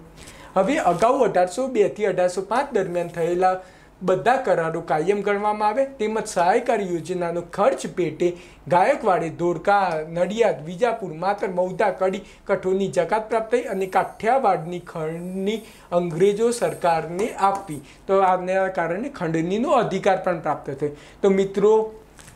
હવે અગાઉ અઢારસો બેથી અઢારસો પાંચ દરમિયાન થયેલા બધા કરારો કાયમ ગણવામાં આવે તેમજ સહાયકારી યોજનાનો ખર્ચ પેટે ગાયકવાડે ધોળકા નડિયાદ વિજાપુર માતર મૌધા કડી કઠોળની જકાત પ્રાપ્ત થઈ અને કાઠિયાવાડની ખંડની અંગ્રેજો સરકારને આપી તો આના કારણે ખંડનીનો અધિકાર પણ પ્રાપ્ત થયો તો મિત્રો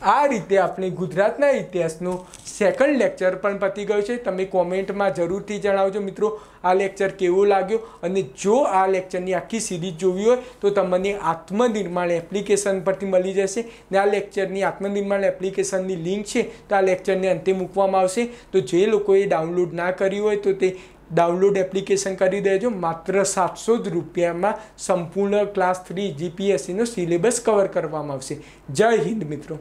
આ રીતે આપણે ગુજરાતના ઇતિહાસનું સેકન્ડ લેક્ચર પણ પતી ગયું છે તમે કોમેન્ટમાં જરૂરથી જણાવજો મિત્રો આ લેક્ચર કેવો લાગ્યો અને જો આ લેક્ચરની આખી સિરીઝ જોવી હોય તો તમને આત્મનિર્માણ એપ્લિકેશન પરથી મળી જશે ને આ લેક્ચરની આત્મનિર્માણ એપ્લિકેશનની લિંક છે તો આ લેક્ચરને અંતે મૂકવામાં આવશે તો જે લોકોએ ડાઉનલોડ ના કર્યું હોય તો તે ડાઉનલોડ એપ્લિકેશન કરી દેજો માત્ર સાતસો જ રૂપિયામાં સંપૂર્ણ ક્લાસ થ્રી જીપીએસસીનો સિલેબસ કવર કરવામાં આવશે જય હિન્દ મિત્રો